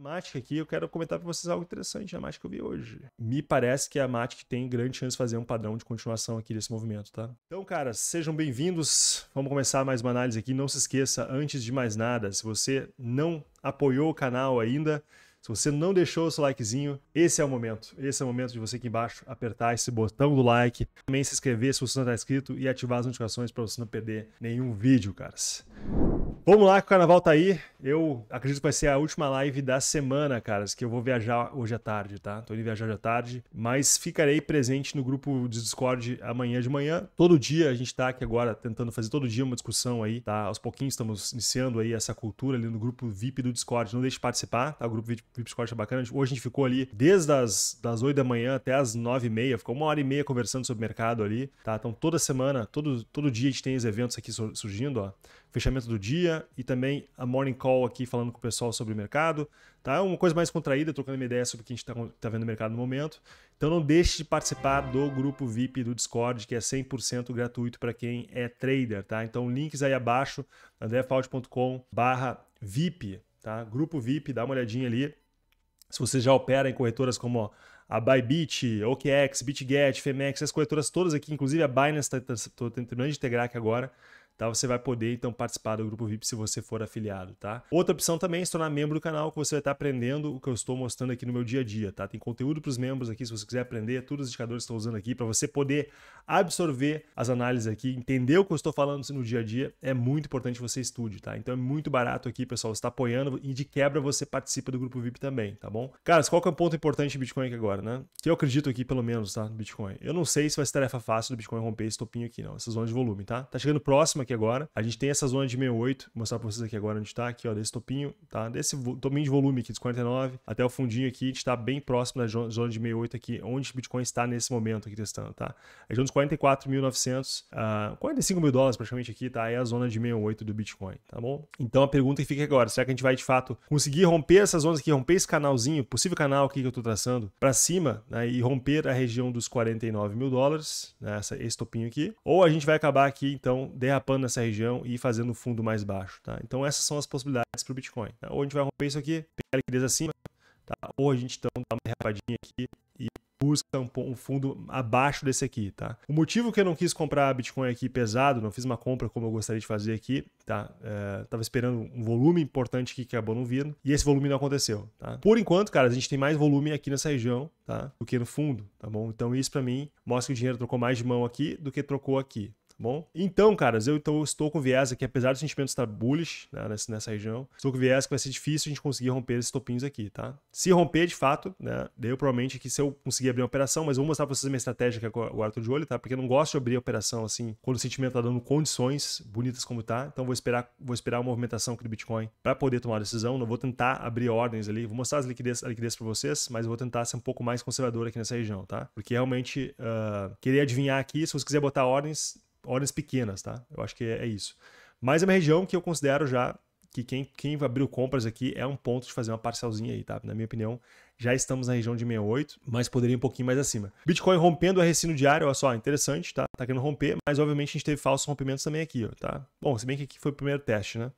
Matic aqui, eu quero comentar para vocês algo interessante a Matic que eu vi hoje. Me parece que a Matic tem grande chance de fazer um padrão de continuação aqui desse movimento, tá? Então, cara, sejam bem-vindos. Vamos começar mais uma análise aqui. Não se esqueça, antes de mais nada, se você não apoiou o canal ainda, se você não deixou o seu likezinho, esse é o momento. Esse é o momento de você aqui embaixo apertar esse botão do like, também se inscrever se você não está inscrito e ativar as notificações para você não perder nenhum vídeo, caras. Vamos lá, que o carnaval tá aí. Eu acredito que vai ser a última live da semana, caras, que eu vou viajar hoje à tarde, tá? Tô indo viajar hoje à tarde, mas ficarei presente no grupo de Discord amanhã de manhã. Todo dia a gente tá aqui agora tentando fazer todo dia uma discussão aí, tá? Aos pouquinhos estamos iniciando aí essa cultura ali no grupo VIP do Discord. Não deixe de participar, tá? O grupo VIP do Discord é bacana. Hoje a gente ficou ali desde as das 8 da manhã até as 9 e meia, ficou uma hora e meia conversando sobre mercado ali, tá? Então toda semana, todo, todo dia a gente tem os eventos aqui surgindo, ó fechamento do dia e também a morning call aqui falando com o pessoal sobre o mercado. Tá? É uma coisa mais contraída, trocando uma ideia sobre o que a gente está tá vendo no mercado no momento. Então não deixe de participar do grupo VIP do Discord, que é 100% gratuito para quem é trader, tá? Então links aí abaixo, andrefault.com barra VIP, tá? Grupo VIP, dá uma olhadinha ali. Se você já opera em corretoras como a Bybit, OKEx, BitGet, Femex, essas corretoras todas aqui, inclusive a Binance, estou tá, tá, tá terminando de integrar aqui agora, tá? Você vai poder então participar do grupo VIP se você for afiliado, tá? Outra opção também é se tornar membro do canal, que você vai estar aprendendo o que eu estou mostrando aqui no meu dia a dia, tá? Tem conteúdo para os membros aqui, se você quiser aprender, todos os indicadores que estou usando aqui para você poder absorver as análises aqui, entender o que eu estou falando no dia a dia, é muito importante que você estude, tá? Então é muito barato aqui, pessoal, você está apoiando e de quebra você participa do grupo VIP também, tá bom? Caras, qual que é o ponto importante de Bitcoin aqui agora, né? Que eu acredito aqui pelo menos, tá? No Bitcoin. Eu não sei se vai ser tarefa fácil do Bitcoin romper esse topinho aqui, não, essa zona de volume, tá? Tá chegando próximo aqui aqui agora. A gente tem essa zona de 68, vou mostrar para vocês aqui agora onde está, aqui ó, desse topinho, tá? Desse topinho de volume aqui dos 49 até o fundinho aqui, a gente está bem próximo da zona de 68 aqui, onde o Bitcoin está nesse momento aqui testando, tá? A é de uns 44.900, uh, 45 mil dólares praticamente aqui, tá? É a zona de 68 do Bitcoin, tá bom? Então a pergunta que fica agora, será que a gente vai de fato conseguir romper essas zonas aqui, romper esse canalzinho, possível canal aqui que eu estou traçando, para cima, né? E romper a região dos 49 mil dólares, né? esse topinho aqui, ou a gente vai acabar aqui então derrapando nessa região e fazendo fundo mais baixo. Tá? Então essas são as possibilidades para o Bitcoin. Tá? Ou a gente vai romper isso aqui, pegar a liquidez acima, tá? ou a gente então dá uma derrapadinha aqui e busca um, fundo abaixo desse aqui, tá? O motivo que eu não quis comprar Bitcoin aqui pesado, não fiz uma compra como eu gostaria de fazer aqui, tá? É, tava esperando um volume importante aqui que acabou não vindo e esse volume não aconteceu, tá? Por enquanto, cara, a gente tem mais volume aqui nessa região, tá? Do que no fundo, tá bom? Então isso para mim mostra que o dinheiro trocou mais de mão aqui do que trocou aqui, bom? Então, caras, eu então estou com viés aqui, apesar dos sentimentos estar bullish né, nessa, nessa, região, estou com viés que vai ser difícil a gente conseguir romper esses topinhos aqui, tá? Se romper, de fato, né? Daí eu provavelmente que se eu conseguir abrir uma operação, mas vou mostrar pra vocês a minha estratégia que agora tô de olho, tá? Porque eu não gosto de abrir operação assim, quando o sentimento tá dando condições bonitas como tá, então vou esperar, vou esperar a movimentação aqui do Bitcoin para poder tomar a decisão, não vou tentar abrir ordens ali, vou mostrar as liquidez, a liquidez pra vocês, mas vou tentar ser um pouco mais conservador aqui nessa região, tá? Porque realmente, uh, queria adivinhar aqui, se você quiser botar ordens, ordens pequenas, tá? Eu acho que é, é, isso. Mas é uma região que eu considero já que quem, quem abriu compras aqui é um ponto de fazer uma parcelzinha aí, tá? Na minha opinião, já estamos na região de 68, mas poderia ir um pouquinho mais acima. Bitcoin rompendo o recina diário, olha só, interessante, tá? Tá querendo romper, mas obviamente a gente teve falsos rompimentos também aqui, ó, tá? Bom, se bem que aqui foi o primeiro teste, né?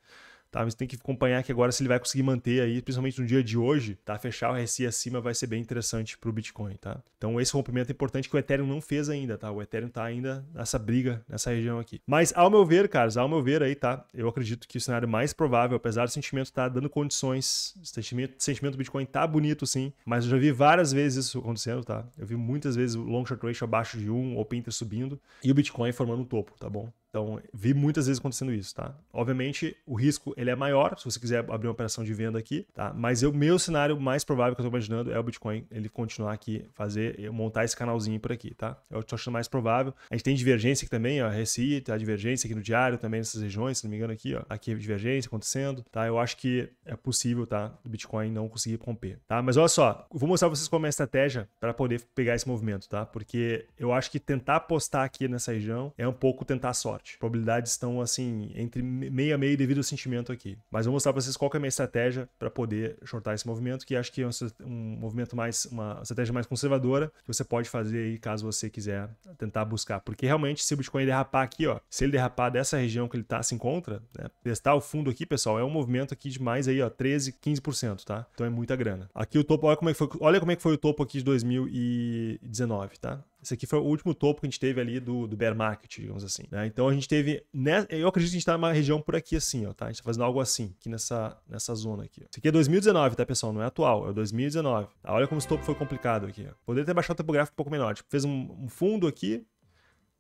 tá? Mas tem que acompanhar que agora se ele vai conseguir manter aí, principalmente no dia de hoje, tá? Fechar o RSI acima vai ser bem interessante para o Bitcoin, tá? Então esse rompimento é importante que o Ethereum não fez ainda, tá? O Ethereum tá ainda nessa briga, nessa região aqui. Mas ao meu ver, caras, ao meu ver aí, tá? Eu acredito que o cenário mais provável, apesar do sentimento estar tá dando condições, o sentimento, sentimento do Bitcoin tá bonito sim, mas eu já vi várias vezes isso acontecendo, tá? Eu vi muitas vezes o long short ratio abaixo de 1, um, o Pinter subindo e o Bitcoin formando um topo, tá bom? Então, vi muitas vezes acontecendo isso, tá? Obviamente, o risco ele é maior se você quiser abrir uma operação de venda aqui, tá? Mas o meu cenário mais provável que eu estou imaginando é o Bitcoin ele continuar aqui, fazer, eh, montar esse canalzinho por aqui, tá? É eu tô achando mais provável. A gente tem divergência aqui também, ó, RSI, a Divergência aqui no diário também nessas regiões, se não me engano aqui, ó. Aqui é divergência acontecendo, tá? Eu acho que é possível, tá? O Bitcoin não conseguir romper, tá? Mas olha só, vou mostrar pra vocês como é a estratégia para poder pegar esse movimento, tá? Porque eu acho que tentar apostar aqui nessa região é um pouco tentar sorte sorte. Probabilidades estão assim, entre meia a meia devido ao sentimento aqui. Mas vou mostrar para vocês qual é a minha estratégia para poder shortar esse movimento, que acho que é um, um, movimento mais, uma estratégia mais conservadora, que você pode fazer aí caso você quiser tentar buscar. Porque realmente, se o Bitcoin derrapar aqui, ó, se ele derrapar dessa região que ele tá, se encontra, né, testar o fundo aqui, pessoal, é um movimento aqui de mais aí, ó, 13, 15%, tá? Então é muita grana. Aqui o topo, olha como é que foi, olha como é que foi o topo aqui de 2019, tá? Esse aqui foi o último topo que a gente teve ali do, do bear market, digamos assim. Né? Então a gente teve. Né, eu acredito que a gente está numa região por aqui assim, ó, tá? A gente está fazendo algo assim, aqui nessa, nessa zona aqui. Isso aqui é 2019, tá, pessoal? Não é atual, é 2019. Tá? Olha como esse topo foi complicado aqui. Ó. Poderia ter baixado o topo gráfico um pouco menor. Tipo, fez um, um fundo aqui,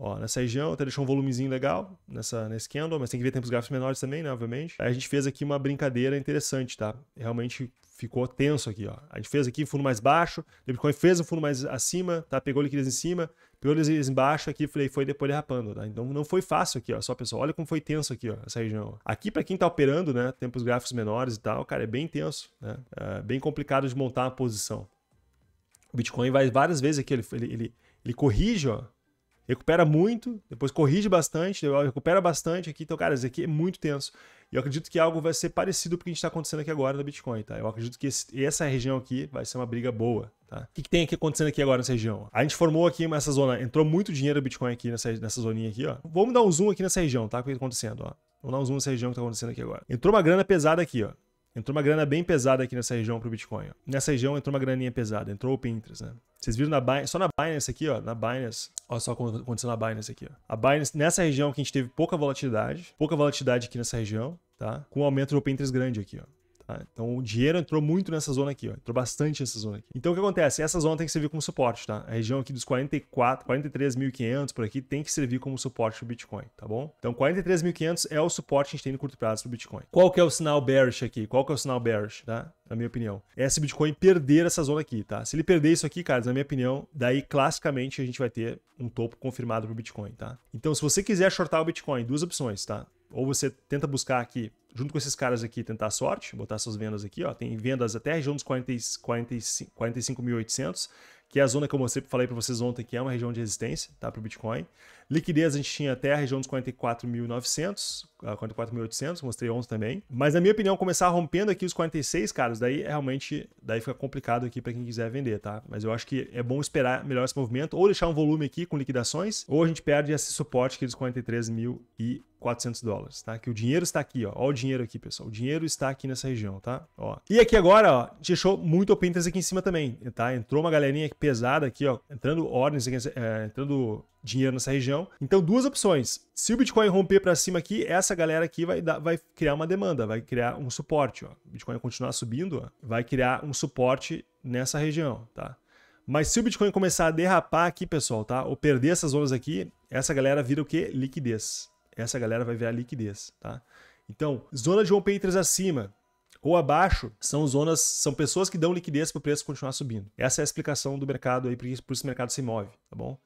Ó, nessa região até deixou um volumezinho legal nessa, nesse candle, mas tem que ver tempos gráficos menores também, né, obviamente. Aí a gente fez aqui uma brincadeira interessante, tá? Realmente ficou tenso aqui, ó. A gente fez aqui fundo mais baixo, o Bitcoin fez um fundo mais acima, tá? Pegou liquidez em cima, pegou liquidez embaixo aqui, falei, foi depois derrapando, tá? Então não foi fácil aqui, ó. Só, pessoal, olha como foi tenso aqui, ó, essa região. Aqui para quem tá operando, né, tempos gráficos menores e tal, cara, é bem tenso, né? É bem complicado de montar uma posição. O Bitcoin vai várias vezes aqui, ele, ele, ele, ele corrige, ó, recupera muito, depois corrige bastante, recupera bastante aqui. Então, cara, isso aqui é muito tenso. E eu acredito que algo vai ser parecido com o que está acontecendo aqui agora no Bitcoin, tá? Eu acredito que esse, essa região aqui vai ser uma briga boa, tá? O que, que, tem aqui acontecendo aqui agora nessa região? A gente formou aqui essa zona, entrou muito dinheiro do Bitcoin aqui nessa, nessa zoninha aqui, ó. Vamos dar um zoom aqui nessa região, tá? O que está acontecendo, ó. Vamos dar um zoom nessa região que está acontecendo aqui agora. Entrou uma grana pesada aqui, ó. Entrou uma grana bem pesada aqui nessa região pro Bitcoin. Ó. Nessa região entrou uma graninha pesada, entrou o Pinterest, né? Vocês viram na Binance, só na Binance aqui, ó, na Binance, olha só que aconteceu na Binance aqui, ó. A Binance, nessa região que a gente teve pouca volatilidade, pouca volatilidade aqui nessa região, tá? Com o aumento do Pinterest grande aqui, ó. Tá? Então o dinheiro entrou muito nessa zona aqui, ó. entrou bastante nessa zona aqui. Então o que acontece? Essa zona tem que servir como suporte, tá? A região aqui dos 44, 43.500 por aqui tem que servir como suporte para o Bitcoin, tá bom? Então 43.500 é o suporte que a gente tem no curto prazo para o Bitcoin. Qual que é o sinal bearish aqui? Qual que é o sinal bearish, tá? Na minha opinião, é se o Bitcoin perder essa zona aqui, tá? Se ele perder isso aqui, cara, na minha opinião, daí classicamente a gente vai ter um topo confirmado para o Bitcoin, tá? Então se você quiser shortar o Bitcoin, duas opções, tá? ou você tenta buscar aqui, junto com esses caras aqui, tentar a sorte, botar suas vendas aqui, ó. Tem vendas até a região dos 45.800, 45, que é a zona que eu mostrei, falei para vocês ontem que é uma região de resistência, tá, para o Bitcoin. Liquidez a gente tinha até a região dos 44.900, 44.800, ah, mostrei ontem também. Mas na minha opinião, começar rompendo aqui os 46, caras, daí é realmente, daí fica complicado aqui para quem quiser vender, tá? Mas eu acho que é bom esperar melhor esse movimento, ou deixar um volume aqui com liquidações, ou a gente perde esse suporte aqui dos 43.400 mil e dólares, tá? Que o dinheiro está aqui, ó. Ó o dinheiro aqui, pessoal. O dinheiro está aqui nessa região, tá? Ó. E aqui agora, ó, deixou muito open aqui em cima também, tá? Entrou uma galerinha pesada aqui, ó. Entrando ordens, é, entrando dinheiro nessa região. Então, duas opções. Se o Bitcoin romper para cima aqui, essa galera aqui vai, dar, vai criar uma demanda, vai criar um suporte. Ó. O Bitcoin continuar subindo, ó, vai criar um suporte nessa região, tá? Mas se o Bitcoin começar a derrapar aqui, pessoal, tá? Ou perder essas zonas aqui, essa galera vira o quê? Liquidez. Essa galera vai virar liquidez, tá? Então, zona de open 3 acima, ou abaixo são zonas, são pessoas que dão liquidez para o preço continuar subindo. Essa é a explicação do mercado aí, por isso o mercado se move, tá bom?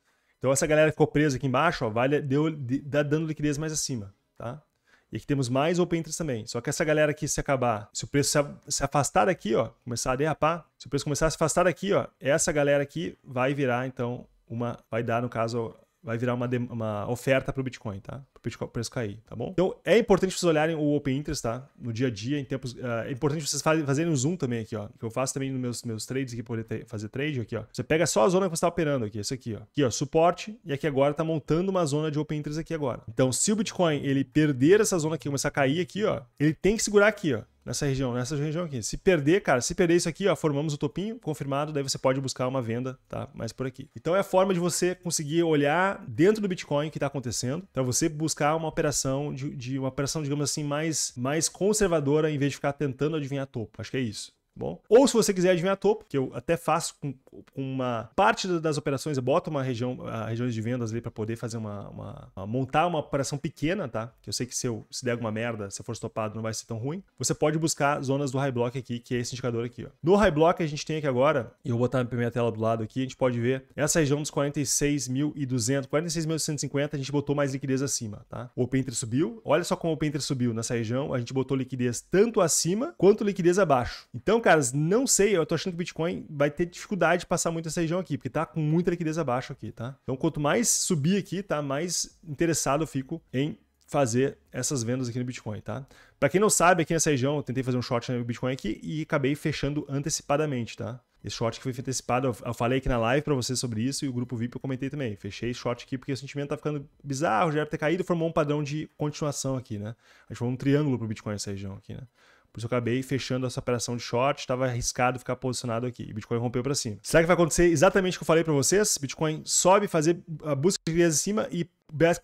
Então essa galera ficou presa aqui embaixo, ó, vale deu, dá dando liquidez mais acima, tá? E aqui temos mais open interest também. Só que essa galera aqui, se acabar, se o preço se afastar daqui, ó, começar a derrapar, se o preço começar a se afastar daqui, ó, essa galera aqui vai virar, então, uma, vai dar, no caso, vai virar uma, uma oferta para o Bitcoin, tá? o preço cair, tá bom? Então é importante vocês olharem o Open Interest, tá? No dia a dia, em tempos. Uh, é importante vocês fazerem um zoom também aqui, ó. Que eu faço também nos meus, meus trades aqui, poder ter, fazer trade aqui, ó. Você pega só a zona que você tá operando aqui, esse aqui, ó. Aqui, ó, suporte. E aqui agora tá montando uma zona de Open Interest aqui agora. Então, se o Bitcoin ele perder essa zona aqui, começar a cair aqui, ó, ele tem que segurar aqui, ó nessa região, nessa região aqui. Se perder, cara, se perder isso aqui, ó, formamos o topinho, confirmado, daí você pode buscar uma venda, tá? Mais por aqui. Então é a forma de você conseguir olhar dentro do Bitcoin o que está acontecendo, para você buscar buscar uma operação de, de, uma operação, digamos assim, mais, mais conservadora em vez de ficar tentando adivinhar topo. Acho que é isso bom? Ou se você quiser adivinhar topo, que eu até faço com, com uma parte das operações, eu boto uma região, a, ah, regiões de vendas ali para poder fazer uma, uma, uma, montar uma operação pequena, tá? Que eu sei que se eu se der alguma merda, se for estopado, não vai ser tão ruim. Você pode buscar zonas do high block aqui, que é esse indicador aqui, ó. No high block a gente tem aqui agora, e eu vou botar a minha tela do lado aqui, a gente pode ver essa região dos 46.200, 46.150, a gente botou mais liquidez acima, tá? O Open Interest subiu. Olha só como o Open Interest subiu nessa região, a gente botou liquidez tanto acima quanto liquidez abaixo. Então, caras, não sei. Eu tô achando que o Bitcoin vai ter dificuldade de passar muito essa região aqui, porque tá com muita liquidez abaixo aqui, tá? Então, quanto mais subir aqui, tá? Mais interessado eu fico em fazer essas vendas aqui no Bitcoin, tá? Para quem não sabe, aqui nessa região eu tentei fazer um short no Bitcoin aqui e acabei fechando antecipadamente, tá? Esse short que foi antecipado, eu falei aqui na live para vocês sobre isso e o grupo VIP eu comentei também. Fechei short aqui porque o sentimento tá ficando bizarro, já era ter caído, formou um padrão de continuação aqui, né? A gente formou um triângulo pro Bitcoin nessa região aqui, né? Por isso eu acabei fechando essa operação de short, estava arriscado ficar posicionado aqui. e Bitcoin rompeu para cima. Será que vai acontecer exatamente o que eu falei para vocês? Bitcoin sobe, fazer a busca de liquidez em cima e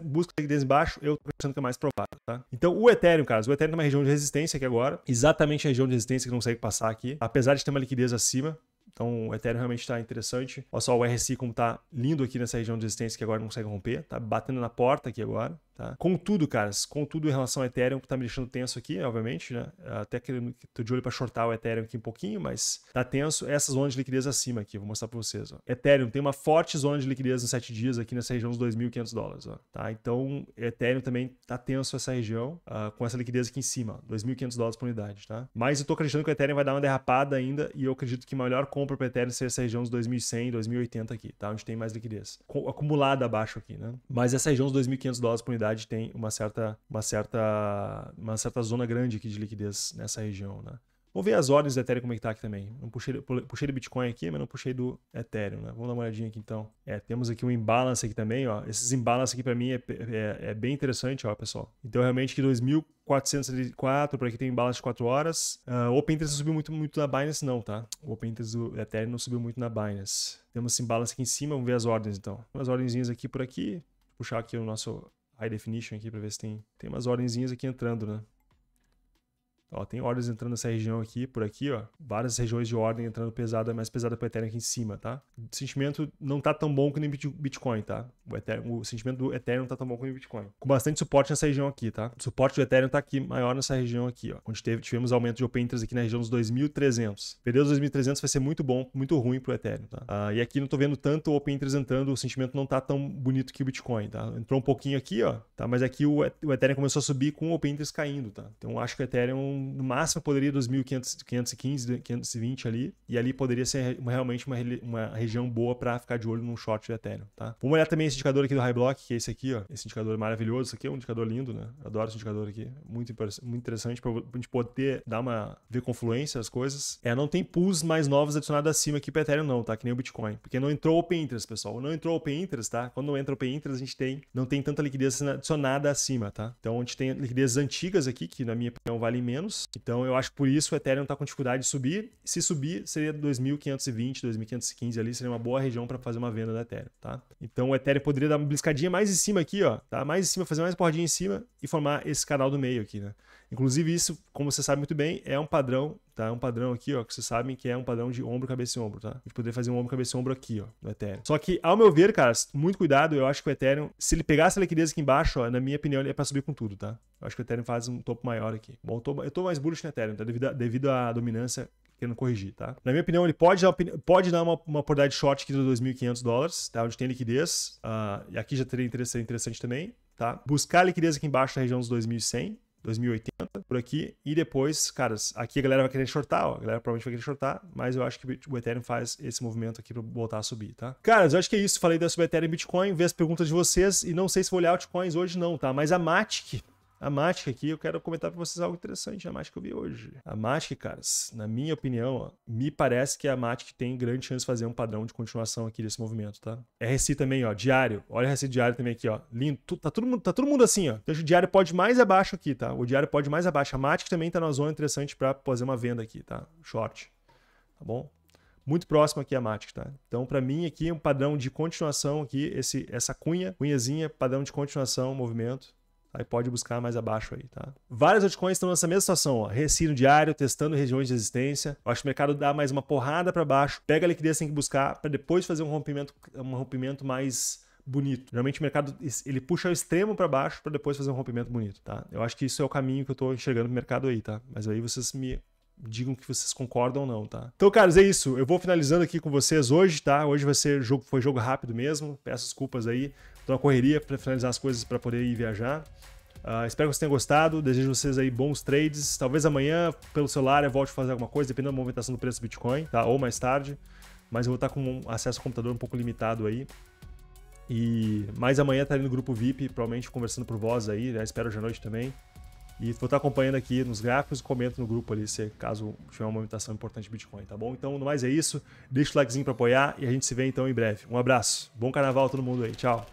busca liquidez embaixo, eu tô pensando que é mais provável, tá? Então, o Ethereum, cara, o Ethereum tem uma região de resistência aqui agora, exatamente a região de resistência que não consegue passar aqui, apesar de ter uma liquidez acima, então o Ethereum realmente está interessante. Olha só o RSI como está lindo aqui nessa região de resistência que agora não consegue romper. Está batendo na porta aqui agora. Tá? Contudo, caras, contudo em relação ao Ethereum, que tá me deixando tenso aqui, obviamente, né? Até que tô de olho para shortar o Ethereum aqui um pouquinho, mas tá tenso. Essa zona de liquidez acima aqui, vou mostrar para vocês. Ó. Ethereum tem uma forte zona de liquidez nos 7 dias aqui nessa região dos 2.500 dólares. Ó, tá? Então, Ethereum também tá tenso essa região, uh, com essa liquidez aqui em cima, 2.500 dólares por unidade. Tá? Mas eu tô acreditando que o Ethereum vai dar uma derrapada ainda e eu acredito que a melhor compra para Ethereum seja essa região dos 2.100, 2.080 aqui, tá? onde tem mais liquidez. Acumulada abaixo aqui. né? Mas essa região dos 2.500 dólares por unidade tem uma certa, uma certa, uma certa zona grande aqui de liquidez nessa região, né? Vamos ver as ordens do Ethereum como é que tá aqui também. Não puxei, puxei do Bitcoin aqui, mas não puxei do Ethereum, né? Vamos dar uma olhadinha aqui então. É, temos aqui um imbalance aqui também, ó. Esses imbalances aqui para mim é, é, é, é, bem interessante, ó, pessoal. Então realmente que 2404, por aqui tem um imbalance de 4 horas. Uh, ah, o Open Interest subiu muito, muito na Binance não, tá? O Open Interest do Ethereum não subiu muito na Binance. Temos esse imbalance aqui em cima, vamos ver as ordens então. Umas ordenzinhas aqui por aqui. Vou puxar aqui o nosso high definition aqui para ver se tem, tem umas ordenzinhas aqui entrando, né? Ó, tem ordens entrando nessa região aqui, por aqui, ó. Várias regiões de ordem entrando pesada, mais pesada para o Ethereum aqui em cima, tá? O sentimento não tá tão bom que nem Bitcoin, tá? O, Ethereum, o sentimento do Ethereum não tá tão bom que nem Bitcoin. Com bastante suporte nessa região aqui, tá? O suporte do Ethereum tá aqui, maior nessa região aqui, ó. Onde teve, tivemos aumento de open interest aqui na região dos 2.300. Período dos 2.300 vai ser muito bom, muito ruim pro Ethereum, tá? Ah, e aqui não tô vendo tanto open interest entrando, o sentimento não tá tão bonito que o Bitcoin, tá? Entrou um pouquinho aqui, ó, tá? Mas aqui o, o Ethereum começou a subir com o open interest caindo, tá? Então acho que o Ethereum no máximo poderia 2.515, 520 ali, e ali poderia ser uma, realmente uma, uma região boa para ficar de olho num short de Ethereum, tá? Vamos olhar também esse indicador aqui do High Block, que é esse aqui, ó. Esse indicador maravilhoso, esse aqui é um indicador lindo, né? Adoro esse indicador aqui, muito, muito interessante para a gente poder dar uma ver confluência as coisas. É, não tem pools mais novos adicionados acima aqui para Ethereum não, tá? Que nem o Bitcoin, porque não entrou Open Interest, pessoal. Não entrou Open Interest, tá? Quando não entra Open Interest, a gente tem não tem tanta liquidez adicionada acima, tá? Então a gente tem liquidez antigas aqui que na minha opinião valem menos anos. Então eu acho que por isso o Ethereum está com dificuldade de subir. Se subir, seria 2.520, 2.515 ali, seria uma boa região para fazer uma venda da Ethereum, tá? Então o Ethereum poderia dar uma bliscadinha mais em cima aqui, ó, tá? Mais em cima, fazer mais bordinha em cima e formar esse canal do meio aqui, né? Inclusive, isso, como você sabe muito bem, é um padrão, tá? É um padrão aqui, ó, que vocês sabem que é um padrão de ombro, cabeça e ombro, tá? De poder fazer um ombro, cabeça e ombro aqui, ó, no Ethereum. Só que, ao meu ver, cara, muito cuidado, eu acho que o Ethereum, se ele pegasse a liquidez aqui embaixo, ó, na minha opinião, ele é pra subir com tudo, tá? Eu acho que o Ethereum faz um topo maior aqui. Bom, eu tô, eu tô mais bullish no Ethereum, tá? Devido, a, devido à dominância querendo corrigir, tá? Na minha opinião, ele pode dar, pode dar uma, uma oportunidade short aqui dos 2.500 dólares, tá? Onde tem liquidez. Uh, e aqui já teria interessante, interessante também, tá? Buscar liquidez aqui embaixo na região dos 2.100, 2080 por aqui. E depois, caras, aqui a galera vai querer shortar, ó. A galera provavelmente vai querer shortar, mas eu acho que o Ethereum faz esse movimento aqui para voltar a subir, tá? Caras, eu acho que é isso. Falei sobre Ethereum e Bitcoin, ver as perguntas de vocês e não sei se vou olhar altcoins hoje não, tá? Mas a Matic a Matic aqui, eu quero comentar para vocês algo interessante, a Matic que eu vi hoje. A Matic, caras, na minha opinião, ó, me parece que a Matic tem grande chance de fazer um padrão de continuação aqui desse movimento, tá? É RSI também, ó, diário. Olha o RSI diário também aqui, ó. Lindo. Tá todo mundo, tá todo mundo assim, ó. Então o diário pode mais abaixo aqui, tá? O diário pode mais abaixo. A Matic também tá na zona interessante para fazer uma venda aqui, tá? Short. Tá bom? muito próximo aqui a Matic, tá? Então, para mim, aqui um padrão de continuação aqui, esse, essa cunha, cunhazinha, padrão de continuação, movimento. Aí pode buscar mais abaixo aí, tá? Várias altcoins estão nessa mesma situação, ó. Recino diário, testando regiões de resistência. Eu acho que o mercado dá mais uma porrada para baixo, pega a liquidez tem que buscar para depois fazer um rompimento, um rompimento mais bonito. Geralmente o mercado ele puxa o extremo para baixo para depois fazer um rompimento bonito, tá? Eu acho que isso é o caminho que eu tô enxergando pro mercado aí, tá? Mas aí vocês me digam que vocês concordam ou não, tá? Então, caras, é isso. Eu vou finalizando aqui com vocês hoje, tá? Hoje vai ser jogo, foi jogo rápido mesmo. Peço desculpas aí uma na correria para finalizar as coisas para poder ir viajar. Uh, espero que vocês tenham gostado. Desejo vocês aí bons trades. Talvez amanhã, pelo celular, eu volte a fazer alguma coisa, dependendo da movimentação do preço do Bitcoin, tá? Ou mais tarde. Mas eu vou estar com acesso ao computador um pouco limitado aí. E mais amanhã estarei no grupo VIP, provavelmente conversando por voz aí, né? Espero hoje à noite também. E vou estar acompanhando aqui nos gráficos, comento no grupo ali se caso tiver uma movimentação importante de Bitcoin, tá bom? Então, no mais é isso. Deixa o likezinho para apoiar e a gente se vê então em breve. Um abraço. Bom carnaval a todo mundo aí. Tchau.